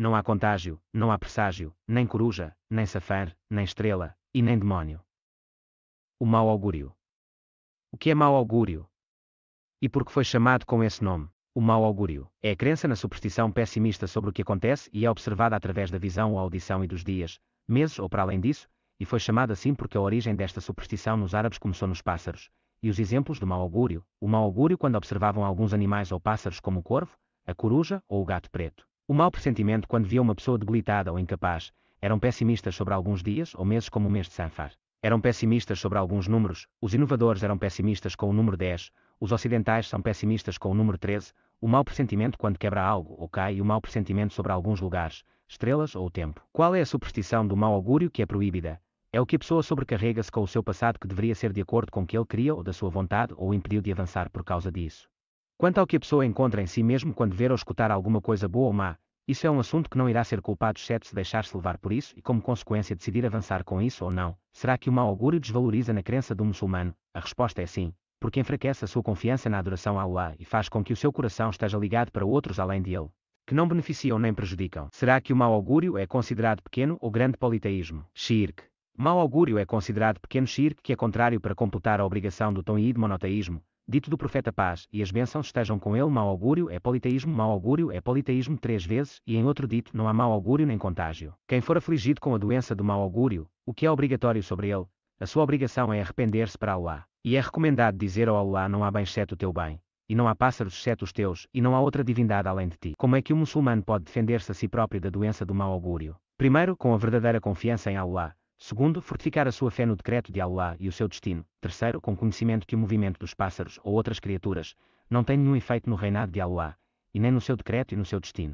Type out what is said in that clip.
não há contágio, não há presságio, nem coruja, nem safar, nem estrela, e nem demônio. O mau augúrio. O que é mau augúrio? E por que foi chamado com esse nome? O mau augúrio é a crença na superstição pessimista sobre o que acontece e é observada através da visão ou audição e dos dias, meses ou para além disso, e foi chamado assim porque a origem desta superstição nos árabes começou nos pássaros, e os exemplos do mau augúrio, o mau augúrio quando observavam alguns animais ou pássaros como o corvo, a coruja ou o gato preto. O mau pressentimento quando via uma pessoa debilitada ou incapaz, eram pessimistas sobre alguns dias ou meses como o mês de Sanfar. Eram pessimistas sobre alguns números, os inovadores eram pessimistas com o número 10, os ocidentais são pessimistas com o número 13, o mau pressentimento quando quebra algo ou cai e o mau pressentimento sobre alguns lugares, estrelas ou o tempo. Qual é a superstição do mau augúrio que é proíbida? É o que a pessoa sobrecarrega-se com o seu passado que deveria ser de acordo com o que ele queria ou da sua vontade ou o impediu de avançar por causa disso. Quanto ao que a pessoa encontra em si mesmo quando ver ou escutar alguma coisa boa ou má, isso é um assunto que não irá ser culpado exceto se deixar-se levar por isso e como consequência decidir avançar com isso ou não. Será que o mau augúrio desvaloriza na crença do muçulmano? A resposta é sim, porque enfraquece a sua confiança na adoração a Allah e faz com que o seu coração esteja ligado para outros além de ele, que não beneficiam nem prejudicam. Será que o mau augúrio é considerado pequeno ou grande politeísmo? Shirk. Mau augúrio é considerado pequeno shirk que é contrário para completar a obrigação do tão monoteísmo, dito do profeta paz, e as bênçãos estejam com ele, mau augúrio é politeísmo, mau augúrio é politeísmo três vezes, e em outro dito não há mau augúrio nem contágio. Quem for afligido com a doença do mau augúrio, o que é obrigatório sobre ele, a sua obrigação é arrepender-se para Allah. E é recomendado dizer ao Allah não há bem exceto o teu bem, e não há pássaros exceto os teus, e não há outra divindade além de ti. Como é que o um muçulmano pode defender-se a si próprio da doença do mau augúrio? Primeiro, com a verdadeira confiança em Allah, Segundo, fortificar a sua fé no decreto de Allah e o seu destino. Terceiro, com conhecimento que o movimento dos pássaros ou outras criaturas não tem nenhum efeito no reinado de Allah, e nem no seu decreto e no seu destino.